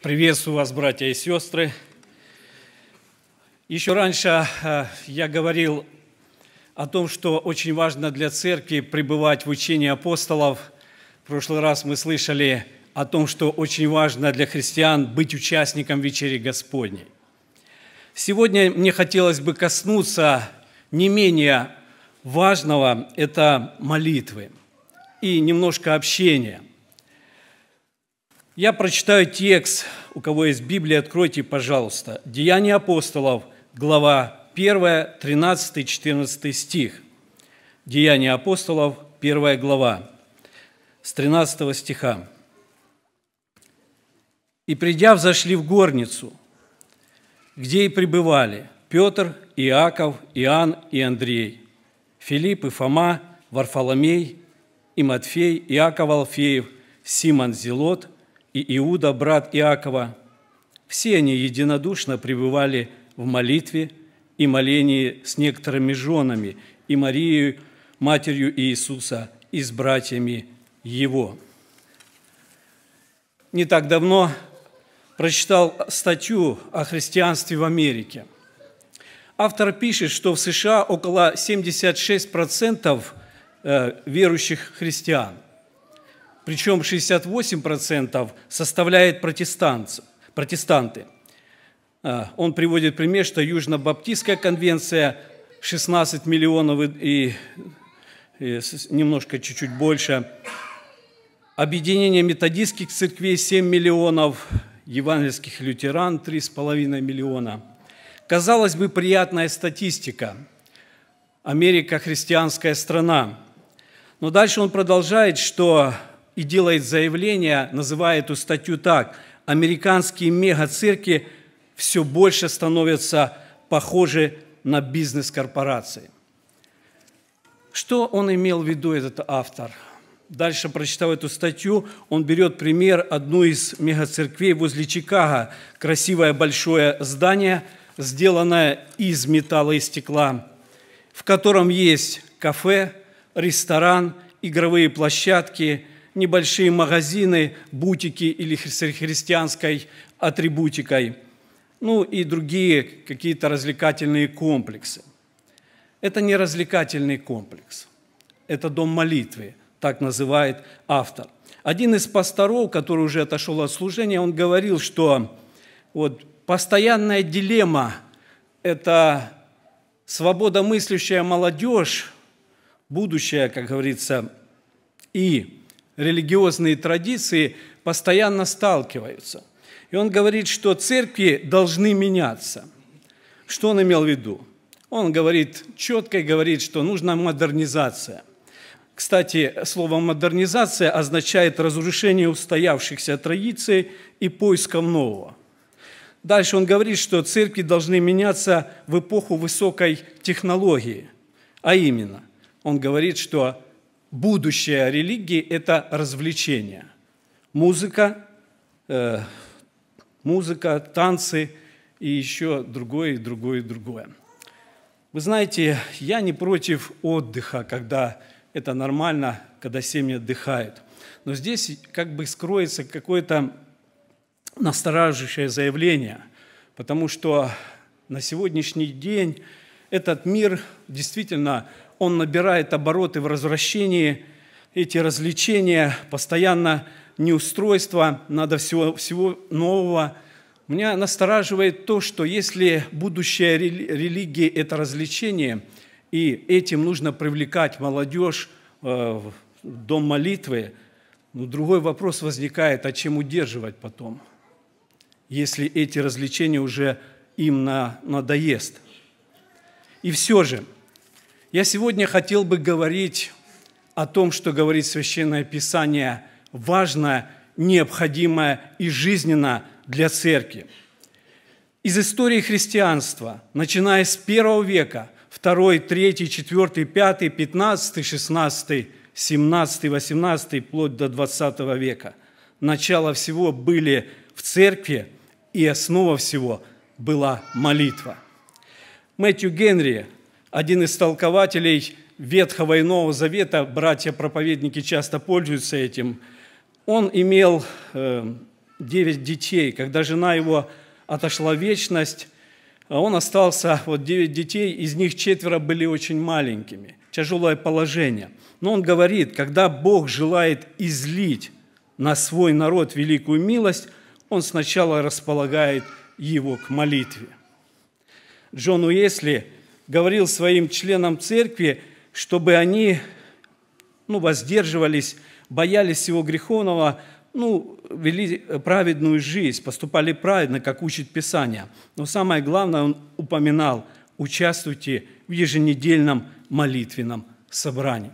Приветствую вас, братья и сестры. Еще раньше э, я говорил о том, что очень важно для церкви пребывать в учении апостолов. В прошлый раз мы слышали о том, что очень важно для христиан быть участником вечери Господней. Сегодня мне хотелось бы коснуться не менее важного – это молитвы и немножко общения – я прочитаю текст, у кого есть Библия, откройте, пожалуйста. Деяния апостолов, глава 1, 13, 14 стих. Деяния апостолов, 1 глава, с 13 стиха. «И придя, взошли в горницу, где и пребывали Петр, Иаков, Иоанн и Андрей, Филипп и Фома, Варфоломей и Матфей, Иаков Алфеев, Симон Зелот – и Иуда, брат Иакова, все они единодушно пребывали в молитве и молении с некоторыми женами, и Марией, матерью Иисуса, и с братьями Его. Не так давно прочитал статью о христианстве в Америке. Автор пишет, что в США около 76% э, верующих христиан – причем 68% составляет протестанты. А, он приводит пример, что Южно-Баптистская конвенция 16 миллионов и, и немножко чуть-чуть больше, объединение методистских церквей 7 миллионов, евангельских лютеран 3,5 миллиона. Казалось бы, приятная статистика. Америка – христианская страна. Но дальше он продолжает, что и делает заявление, называя эту статью так. Американские мега-цирки все больше становятся похожи на бизнес-корпорации. Что он имел в виду, этот автор? Дальше, прочитав эту статью, он берет пример одну из мега церквей возле Чикаго. Красивое большое здание, сделанное из металла и стекла, в котором есть кафе, ресторан, игровые площадки – небольшие магазины, бутики или с христианской атрибутикой, ну и другие какие-то развлекательные комплексы. Это не развлекательный комплекс, это дом молитвы, так называет автор. Один из пасторов, который уже отошел от служения, он говорил, что вот постоянная дилемма – это свобода мыслящая молодежь, будущее, как говорится, и религиозные традиции постоянно сталкиваются. И он говорит, что церкви должны меняться. Что он имел в виду? Он говорит, четко говорит, что нужна модернизация. Кстати, слово «модернизация» означает разрушение устоявшихся традиций и поиском нового. Дальше он говорит, что церкви должны меняться в эпоху высокой технологии. А именно, он говорит, что будущее религии – это развлечение. Музыка, э, музыка, танцы и еще другое, другое, другое. Вы знаете, я не против отдыха, когда это нормально, когда семьи отдыхают. Но здесь как бы скроется какое-то настораживающее заявление, потому что на сегодняшний день этот мир действительно он набирает обороты в развращении, эти развлечения, постоянно неустройство, надо всего, всего нового. Меня настораживает то, что если будущее религии – это развлечение, и этим нужно привлекать молодежь э, в дом молитвы, но ну, другой вопрос возникает, а чем удерживать потом, если эти развлечения уже им на, надоест. И все же – я сегодня хотел бы говорить о том, что говорит Священное Писание, важное, необходимое и жизненно для церкви. Из истории христианства, начиная с первого века, 2, 3, 4, 5, 15, 16, 17, 18, вплоть до 20 века, начало всего были в церкви, и основа всего была молитва. Мэтью Генри, один из толкователей Ветхого и Нового Завета, братья-проповедники часто пользуются этим, он имел э, девять детей. Когда жена его отошла в вечность, а он остался, вот девять детей, из них четверо были очень маленькими. Тяжелое положение. Но он говорит, когда Бог желает излить на свой народ великую милость, он сначала располагает его к молитве. Джон Уэсли – говорил своим членам церкви, чтобы они ну, воздерживались, боялись всего греховного, ну, вели праведную жизнь, поступали праведно, как учит Писание. Но самое главное, он упоминал, участвуйте в еженедельном молитвенном собрании.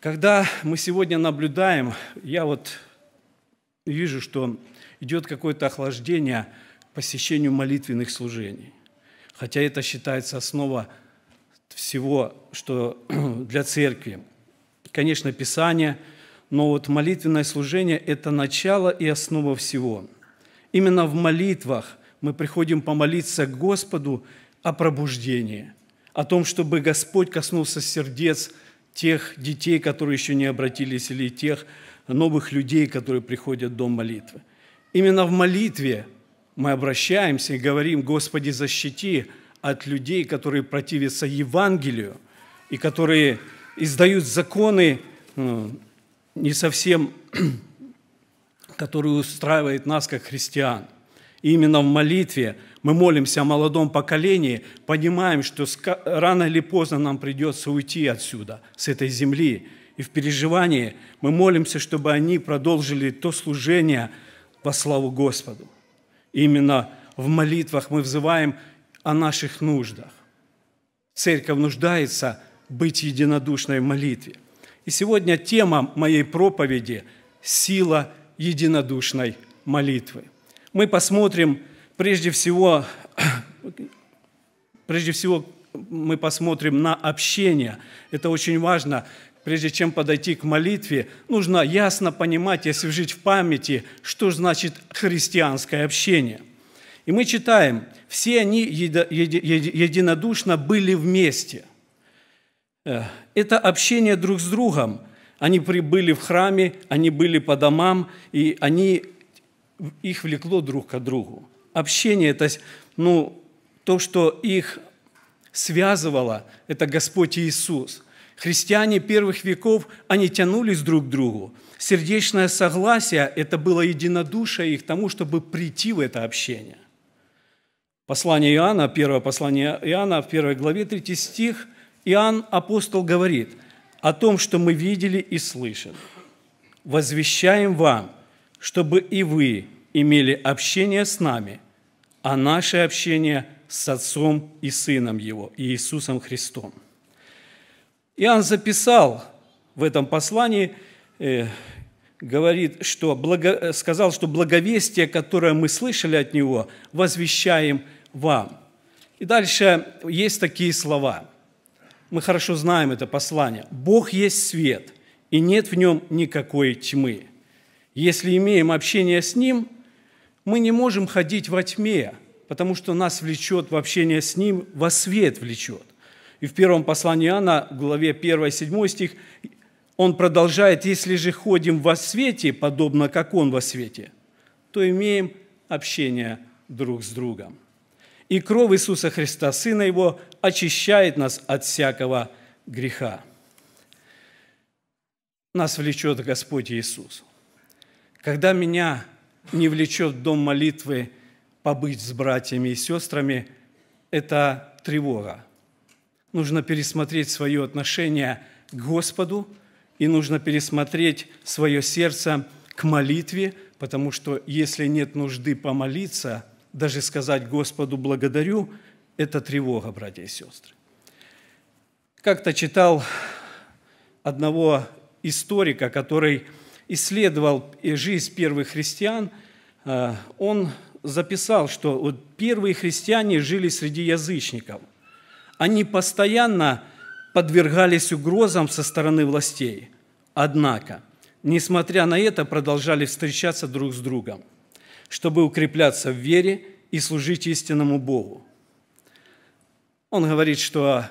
Когда мы сегодня наблюдаем, я вот вижу, что идет какое-то охлаждение посещению молитвенных служений хотя это считается основа всего, что для церкви. Конечно, Писание, но вот молитвенное служение – это начало и основа всего. Именно в молитвах мы приходим помолиться к Господу о пробуждении, о том, чтобы Господь коснулся сердец тех детей, которые еще не обратились, или тех новых людей, которые приходят в дом молитвы. Именно в молитве мы обращаемся и говорим, Господи, защити от людей, которые противятся Евангелию и которые издают законы э, не совсем, которые устраивают нас как христиан. И именно в молитве мы молимся о молодом поколении, понимаем, что рано или поздно нам придется уйти отсюда, с этой земли. И в переживании мы молимся, чтобы они продолжили то служение во славу Господу. Именно в молитвах мы взываем о наших нуждах. Церковь нуждается быть единодушной в молитве. И сегодня тема моей проповеди – сила единодушной молитвы. Мы посмотрим прежде всего, прежде всего мы посмотрим на общение. Это очень важно, прежде чем подойти к молитве, нужно ясно понимать и освежить в памяти, что значит христианское общение. И мы читаем, все они единодушно были вместе. Э, это общение друг с другом. Они прибыли в храме, они были по домам, и они, их влекло друг к другу. Общение – это ну, то, что их связывало, это Господь Иисус – Христиане первых веков, они тянулись друг к другу. Сердечное согласие – это было единодушие их тому, чтобы прийти в это общение. Послание Иоанна, первое послание Иоанна, в первой главе, третий стих, Иоанн, апостол, говорит о том, что мы видели и слышали. «Возвещаем вам, чтобы и вы имели общение с нами, а наше общение с Отцом и Сыном Его, и Иисусом Христом». Иоанн записал в этом послании, э, говорит, что благо, э, сказал, что благовестие, которое мы слышали от Него, возвещаем вам. И дальше есть такие слова. Мы хорошо знаем это послание. «Бог есть свет, и нет в нем никакой тьмы. Если имеем общение с Ним, мы не можем ходить во тьме, потому что нас влечет в общение с Ним, во свет влечет. И в первом послании Иоанна, главе 1, 7 стих, он продолжает, если же ходим во свете, подобно как он во свете, то имеем общение друг с другом. И кровь Иисуса Христа, Сына Его, очищает нас от всякого греха. Нас влечет Господь Иисус. Когда меня не влечет в дом молитвы побыть с братьями и сестрами, это тревога – Нужно пересмотреть свое отношение к Господу, и нужно пересмотреть свое сердце к молитве, потому что если нет нужды помолиться, даже сказать Господу благодарю, это тревога, братья и сестры. Как-то читал одного историка, который исследовал жизнь первых христиан, э, он записал, что вот первые христиане жили среди язычников – они постоянно подвергались угрозам со стороны властей. Однако, несмотря на это, продолжали встречаться друг с другом, чтобы укрепляться в вере и служить истинному Богу. Он говорит, что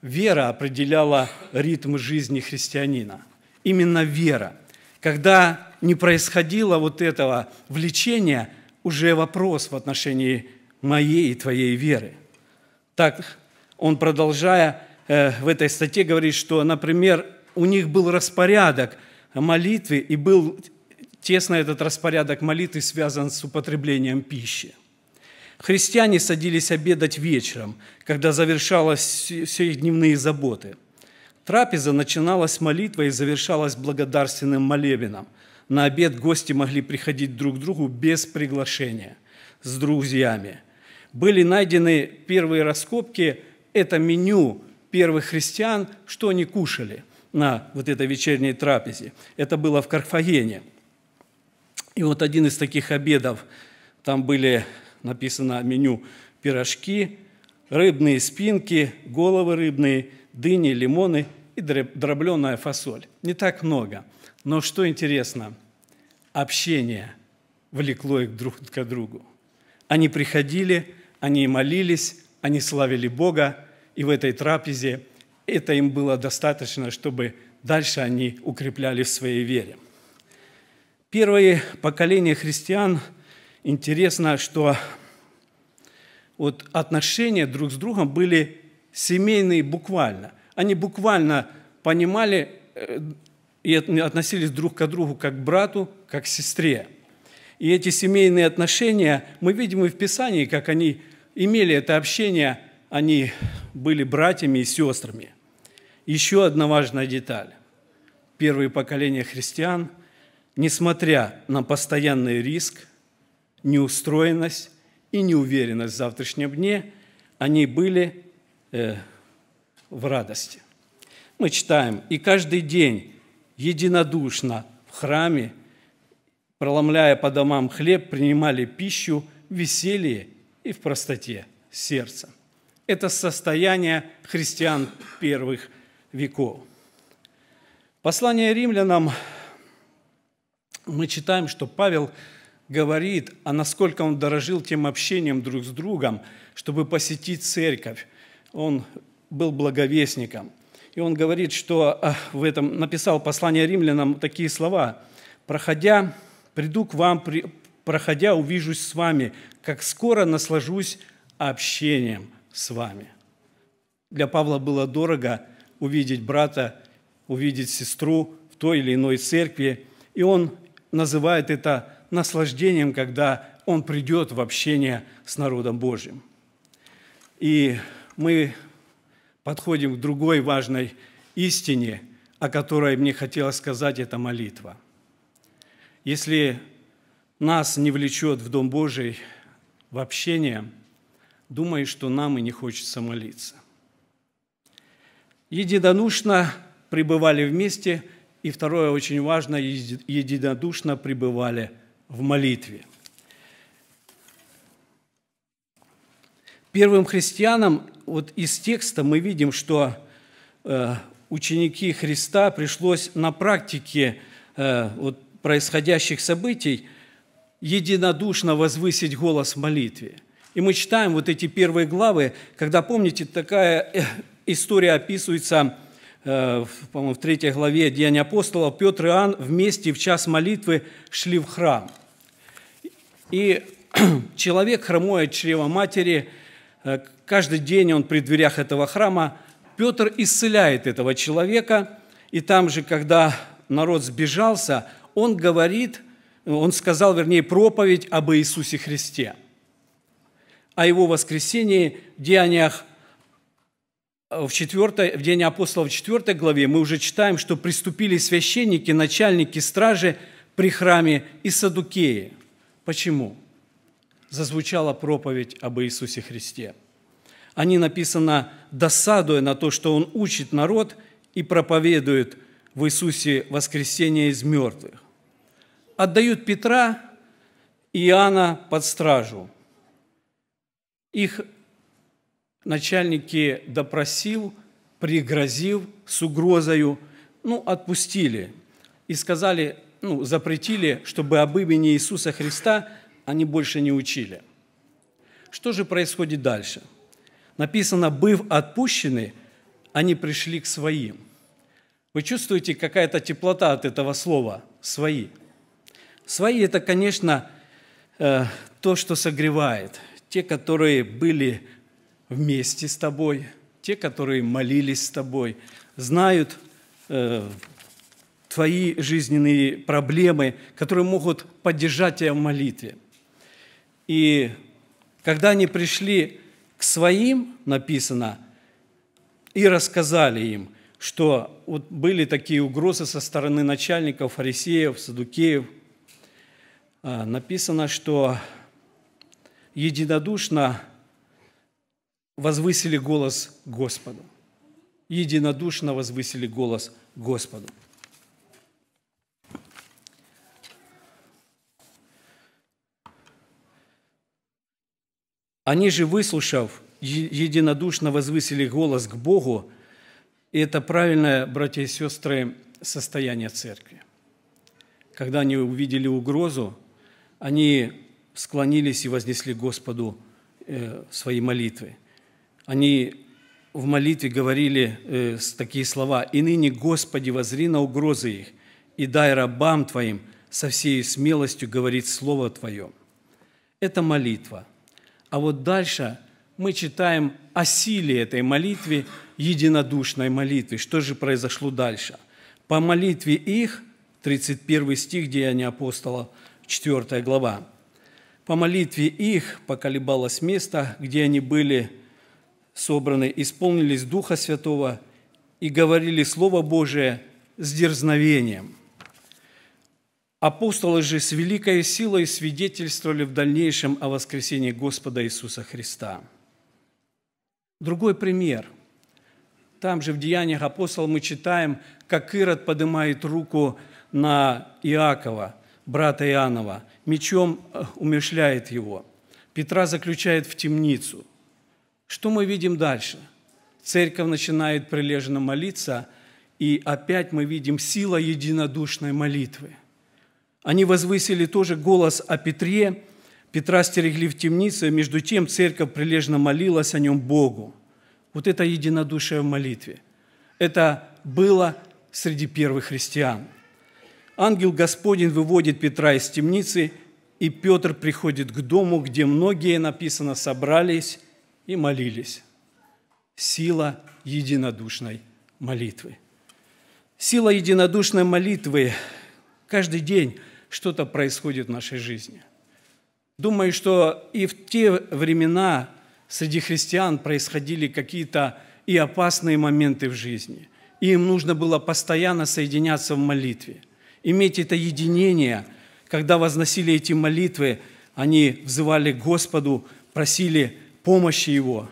вера определяла ритм жизни христианина. Именно вера. Когда не происходило вот этого влечения, уже вопрос в отношении моей и твоей веры. Так он, продолжая э, в этой статье, говорит, что, например, у них был распорядок молитвы, и был тесно этот распорядок молитвы связан с употреблением пищи. Христиане садились обедать вечером, когда завершалось все их дневные заботы. Трапеза начиналась молитвой и завершалась благодарственным молебеном. На обед гости могли приходить друг к другу без приглашения, с друзьями. Были найдены первые раскопки – это меню первых христиан, что они кушали на вот этой вечерней трапезе. Это было в Карфагене. И вот один из таких обедов, там были написано меню пирожки, рыбные спинки, головы рыбные, дыни, лимоны и дробленая фасоль. Не так много. Но что интересно, общение влекло их друг к другу. Они приходили, они молились, они славили Бога, и в этой трапезе это им было достаточно, чтобы дальше они укрепляли в своей вере. Первые поколения христиан, интересно, что вот отношения друг с другом были семейные буквально. Они буквально понимали э, и относились друг к другу как к брату, как к сестре. И эти семейные отношения мы видим и в Писании, как они имели это общение, они были братьями и сестрами. Еще одна важная деталь. Первые поколения христиан, несмотря на постоянный риск, неустроенность и неуверенность в завтрашнем дне, они были э, в радости. Мы читаем, и каждый день единодушно в храме, преломляя по домам хлеб, принимали пищу в веселье и в простоте сердца. Это состояние христиан первых веков. Послание римлянам мы читаем, что Павел говорит, а насколько он дорожил тем общением друг с другом, чтобы посетить церковь. Он был благовестником. И он говорит, что а, в этом написал послание римлянам такие слова. «Проходя, приду к вам, проходя, увижусь с вами, как скоро наслажусь общением с вами». Для Павла было дорого увидеть брата, увидеть сестру в той или иной церкви, и он называет это наслаждением, когда он придет в общение с народом Божьим. И мы подходим к другой важной истине, о которой мне хотелось сказать, это молитва. Если нас не влечет в Дом Божий в общение, думая, что нам и не хочется молиться. Единодушно пребывали вместе, и второе очень важно, единодушно пребывали в молитве. Первым христианам вот из текста мы видим, что э, ученики Христа пришлось на практике э, вот, происходящих событий – единодушно возвысить голос в молитве. И мы читаем вот эти первые главы, когда, помните, такая э, история описывается, э, по-моему, в третьей главе Деяния апостолов. Петр и Иоанн вместе в час молитвы шли в храм. И человек, хромой от чрева матери, э, каждый день он при дверях этого храма, Петр исцеляет этого человека, и там же, когда народ сбежался, он говорит – он сказал, вернее, проповедь об Иисусе Христе, о Его воскресении в Деяниях э, в, 4, в День апостола в 4 главе мы уже читаем, что приступили священники, начальники стражи при храме и Садукеи. Почему? Зазвучала проповедь об Иисусе Христе. Они написано, досадуя на то, что Он учит народ и проповедует в Иисусе воскресение из мертвых отдают Петра и Иоанна под стражу. Их начальники допросил, пригрозил с угрозою, ну, отпустили и сказали, ну, запретили, чтобы об имени Иисуса Христа они больше не учили. Что же происходит дальше? Написано, «Быв отпущены, они пришли к своим». Вы чувствуете какая-то теплота от этого слова «свои»? Свои – это, конечно, э, то, что согревает. Те, которые были вместе с тобой, те, которые молились с тобой, знают э, твои жизненные проблемы, которые могут поддержать тебя в молитве. И когда они пришли к своим, написано, и рассказали им, что вот были такие угрозы со стороны начальников, фарисеев, садукеев – а, написано, что единодушно возвысили голос Господу. Единодушно возвысили голос Господу. Они же, выслушав, единодушно возвысили голос к Богу, и это правильное, братья и сестры, состояние церкви. Когда они увидели угрозу, они склонились и вознесли Господу э, свои молитвы. Они в молитве говорили э, такие слова «И ныне, Господи, возри на угрозы их, и дай рабам Твоим со всей смелостью говорить Слово Твое». Это молитва. А вот дальше мы читаем о силе этой молитвы, единодушной молитвы. Что же произошло дальше? По молитве их, 31 стих Деяния апостолов – 4 глава. По молитве их поколебалось место, где они были собраны, исполнились Духа Святого и говорили Слово Божие с дерзновением. Апостолы же с великой силой свидетельствовали в дальнейшем о воскресении Господа Иисуса Христа. Другой пример. Там же в Деяниях апостол мы читаем, как Ирод поднимает руку на Иакова – брата Иоаннова, мечом э, умешляет его, Петра заключает в темницу. Что мы видим дальше? Церковь начинает прилежно молиться, и опять мы видим сила единодушной молитвы. Они возвысили тоже голос о Петре, Петра стерегли в темнице, между тем церковь прилежно молилась о нем Богу. Вот это единодушие в молитве. Это было среди первых христиан – Ангел Господень выводит Петра из темницы, и Петр приходит к дому, где многие, написано, собрались и молились. Сила единодушной молитвы. Сила единодушной молитвы. Каждый день что-то происходит в нашей жизни. Думаю, что и в те времена среди христиан происходили какие-то и опасные моменты в жизни. И им нужно было постоянно соединяться в молитве – иметь это единение. Когда возносили эти молитвы, они взывали к Господу, просили помощи Его.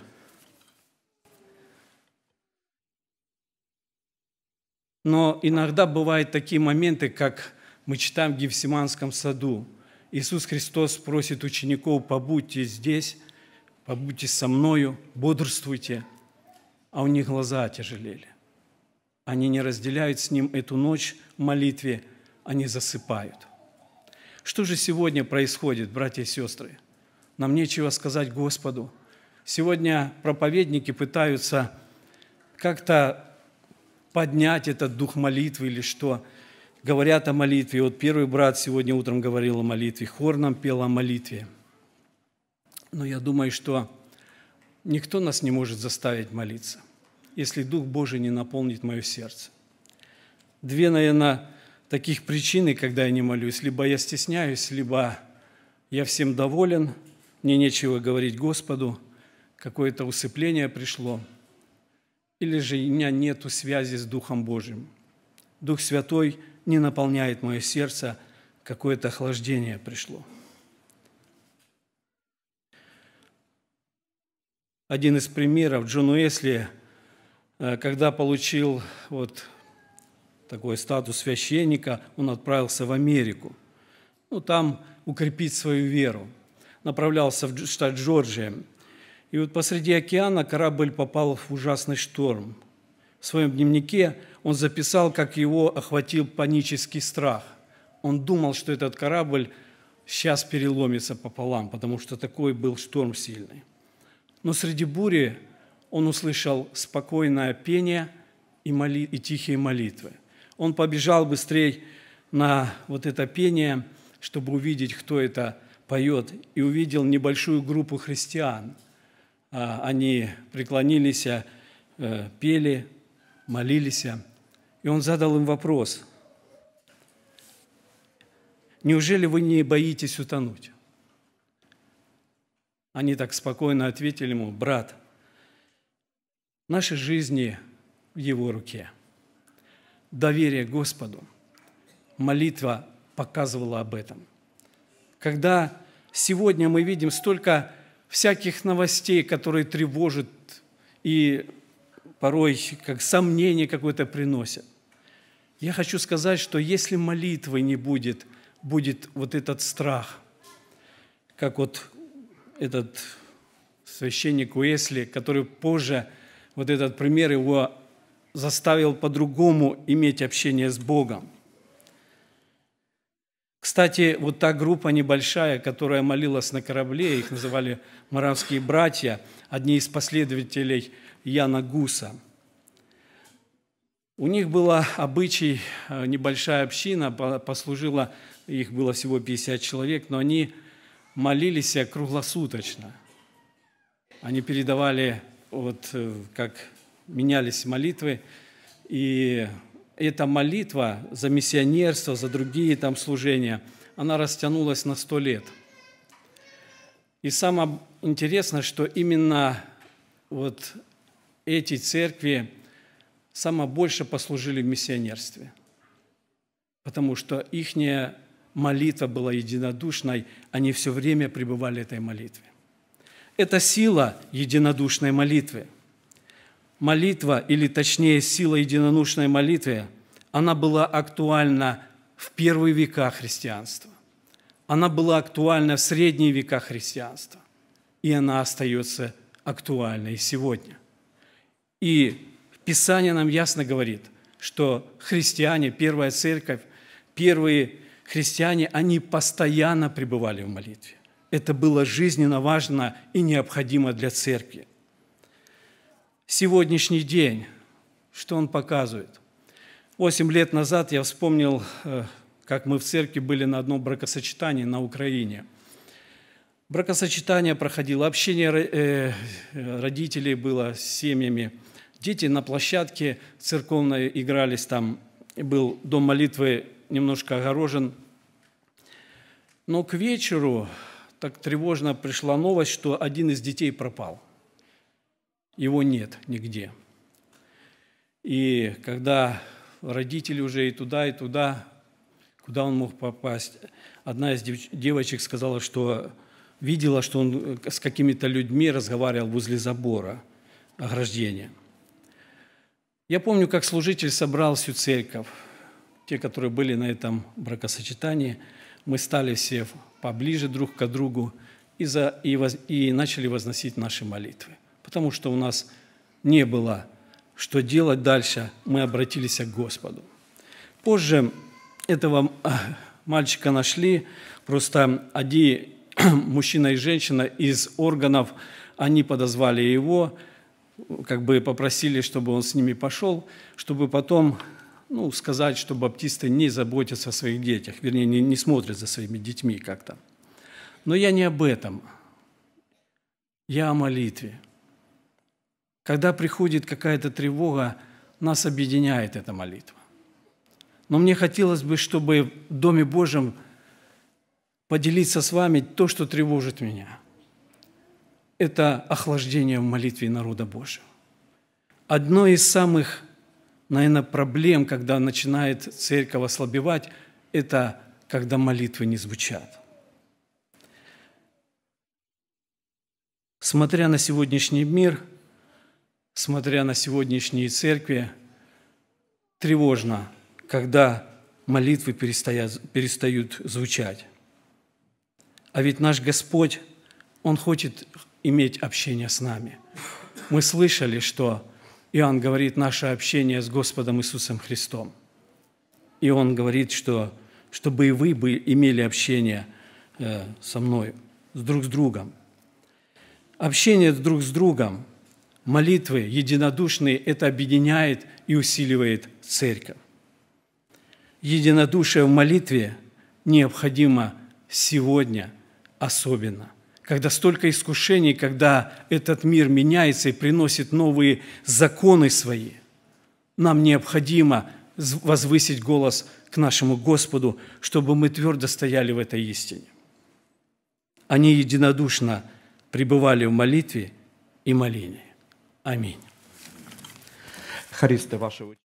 Но иногда бывают такие моменты, как мы читаем в Гефсиманском саду. Иисус Христос просит учеников, побудьте здесь, побудьте со мною, бодрствуйте. А у них глаза тяжелели. Они не разделяют с Ним эту ночь в молитве – они засыпают. Что же сегодня происходит, братья и сестры? Нам нечего сказать Господу. Сегодня проповедники пытаются как-то поднять этот дух молитвы или что. Говорят о молитве. Вот первый брат сегодня утром говорил о молитве, хор нам пел о молитве. Но я думаю, что никто нас не может заставить молиться, если Дух Божий не наполнит мое сердце. Две, наверное, таких причины, когда я не молюсь. Либо я стесняюсь, либо я всем доволен, мне нечего говорить Господу, какое-то усыпление пришло. Или же у меня нет связи с Духом Божьим. Дух Святой не наполняет мое сердце, какое-то охлаждение пришло. Один из примеров Джон Уэсли, э, когда получил вот такой статус священника, он отправился в Америку. Ну, там укрепить свою веру. Направлялся в штат Джорджия. И вот посреди океана корабль попал в ужасный шторм. В своем дневнике он записал, как его охватил панический страх. Он думал, что этот корабль сейчас переломится пополам, потому что такой был шторм сильный. Но среди бури он услышал спокойное пение и, моли... и тихие молитвы – он побежал быстрее на вот это пение, чтобы увидеть, кто это поет, и увидел небольшую группу христиан. А, они преклонились, э, пели, молились, и он задал им вопрос. «Неужели вы не боитесь утонуть?» Они так спокойно ответили ему, «Брат, наши жизни в его руке» доверие Господу. Молитва показывала об этом. Когда сегодня мы видим столько всяких новостей, которые тревожат и порой как сомнение какое-то приносят, я хочу сказать, что если молитвы не будет, будет вот этот страх, как вот этот священник Уэсли, который позже, вот этот пример его заставил по-другому иметь общение с Богом. Кстати, вот та группа небольшая, которая молилась на корабле, их называли «Моравские братья», одни из последователей Яна Гуса. У них была обычай, э, небольшая община, послужила, их было всего 50 человек, но они молились круглосуточно. Они передавали, вот э, как менялись молитвы, и эта молитва за миссионерство, за другие там служения, она растянулась на сто лет. И самое интересное, что именно вот эти церкви самое больше послужили в миссионерстве, потому что их молитва была единодушной, они все время пребывали этой молитве. Это сила единодушной молитвы – Молитва, или точнее сила единонушной молитвы, она была актуальна в первые века христианства. Она была актуальна в средние века христианства. И она остается актуальной сегодня. И Писание нам ясно говорит, что христиане, первая церковь, первые христиане, они постоянно пребывали в молитве. Это было жизненно важно и необходимо для церкви – сегодняшний день, что он показывает. Восемь лет назад я вспомнил, э, как мы в церкви были на одном бракосочетании на Украине. Бракосочетание проходило, общение э, э, родителей было с семьями. Дети на площадке церковной игрались, там был дом молитвы немножко огорожен. Но к вечеру так тревожно пришла новость, что один из детей пропал – его нет нигде. И когда родители уже и туда, и туда, куда он мог попасть, одна из девочек сказала, что видела, что он э, с какими-то людьми разговаривал возле забора ограждения. Я помню, как служитель собрал всю церковь, те, которые были на этом бракосочетании, мы стали все поближе друг к другу и, за, и, воз, и начали возносить наши молитвы – потому что у нас не было, что делать дальше, мы обратились к Господу. Позже этого э, мальчика нашли, просто один мужчина и женщина из органов, они подозвали его, как бы попросили, чтобы он с ними пошел, чтобы потом ну, сказать, что баптисты не заботятся о своих детях, вернее, не, не смотрят за своими детьми как-то. Но я не об этом. Я о молитве. Когда приходит какая-то тревога, нас объединяет эта молитва. Но мне хотелось бы, чтобы в Доме Божьем поделиться с вами то, что тревожит меня. Это охлаждение в молитве народа Божьего. Одно из самых, наверное, проблем, когда начинает церковь ослабевать, это когда молитвы не звучат. Смотря на сегодняшний мир – смотря на сегодняшние церкви, тревожно, когда молитвы перестают, перестают звучать. А ведь наш Господь, Он хочет иметь общение с нами. Мы слышали, что Иоанн говорит наше общение с Господом Иисусом Христом. И он говорит, что чтобы и вы бы имели общение э, со мной, с друг с другом. Общение друг с другом – молитвы единодушные это объединяет и усиливает церковь. Единодушие в молитве необходимо сегодня особенно, когда столько искушений, когда этот мир меняется и приносит новые законы свои. Нам необходимо возвысить голос к нашему Господу, чтобы мы твердо стояли в этой истине. Они единодушно пребывали в молитве и молении. Аминь. Харисты, вашего.